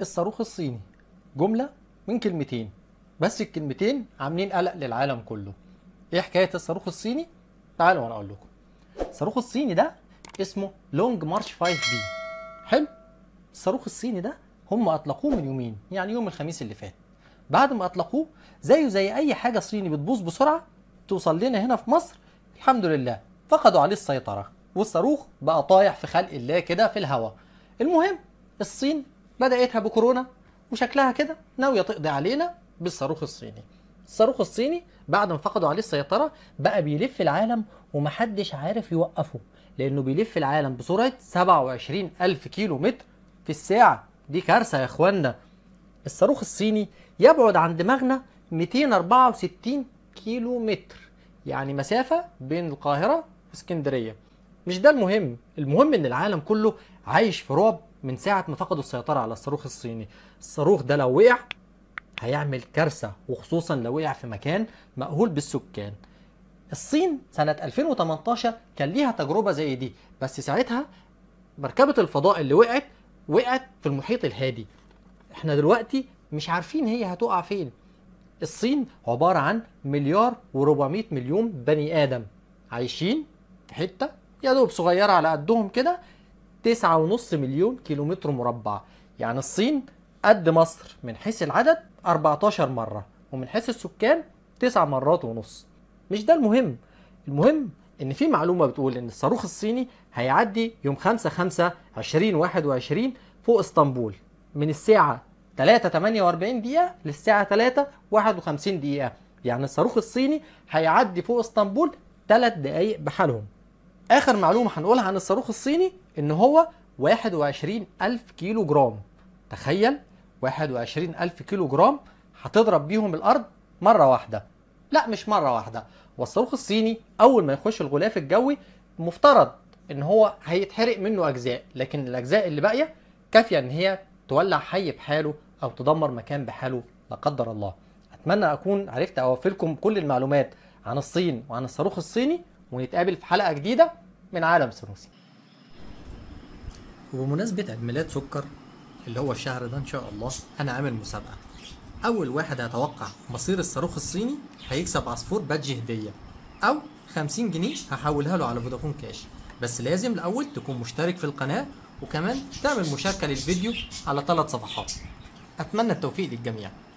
الصاروخ الصيني جملة من كلمتين بس الكلمتين عاملين قلق للعالم كله ايه حكاية الصاروخ الصيني؟ تعالوا وانا اقول لكم الصاروخ الصيني ده اسمه لونج مارش 5 بي حلو الصاروخ الصيني ده هم اطلقوه من يومين يعني يوم الخميس اللي فات بعد ما اطلقوه زيه زي اي حاجه صيني بتبوظ بسرعه توصل لنا هنا في مصر الحمد لله فقدوا عليه السيطره والصاروخ بقى طايح في خلق الله كده في الهواء المهم الصين بدأتها بكورونا وشكلها كده ناوية تقضي علينا بالصاروخ الصيني الصاروخ الصيني بعد ما فقدوا عليه السيطرة بقى بيلف العالم ومحدش عارف يوقفه لأنه بيلف العالم بسرعة 27 ألف كيلو متر في الساعة دي كارثة يا إخوانا الصاروخ الصيني يبعد عن دماغنا 264 كيلو متر يعني مسافة بين القاهرة واسكندرية مش ده المهم المهم ان العالم كله عايش في رعب من ساعه ما فقدوا السيطره على الصاروخ الصيني الصاروخ ده لو وقع هيعمل كارثه وخصوصا لو وقع في مكان مأهول بالسكان الصين سنة 2018 كان ليها تجربة زي دي بس ساعتها مركبة الفضاء اللي وقعت وقعت في المحيط الهادي احنا دلوقتي مش عارفين هي هتقع فين الصين عبارة عن مليار و400 مليون بني آدم عايشين في حتة يا دوب صغيرة على قدهم كده 9.5 مليون كيلومتر مربع يعني الصين قد مصر من حيث العدد 14 مرة ومن حيث السكان 9 مرات ونص مش ده المهم المهم ان في معلومة بتقول ان الصاروخ الصيني هيعدي يوم 5 5 2021 فوق اسطنبول من الساعة 3 48 دقيقة للساعة 3 51 دقيقة يعني الصاروخ الصيني هيعدي فوق اسطنبول 3 دقايق بحالهم اخر معلومه هنقولها عن الصاروخ الصيني ان هو 21000 كيلو جرام تخيل 21000 كيلو جرام هتضرب بيهم الارض مره واحده لا مش مره واحده والصاروخ الصيني اول ما يخش الغلاف الجوي مفترض ان هو هيتحرق منه اجزاء لكن الاجزاء اللي باقيه كافيه ان هي تولع حي بحاله او تدمر مكان بحاله لا قدر الله اتمنى اكون عرفت اوفر لكم كل المعلومات عن الصين وعن الصاروخ الصيني ونتقابل في حلقه جديده من عالم سنوسي وبمناسبه عيد ميلاد سكر اللي هو الشهر ده ان شاء الله انا عامل مسابقه اول واحد هيتوقع مصير الصاروخ الصيني هيكسب عصفور بادج هديه او 50 جنيه هحولها له على فودافون كاش بس لازم الاول تكون مشترك في القناه وكمان تعمل مشاركه للفيديو على ثلاث صفحات اتمنى التوفيق للجميع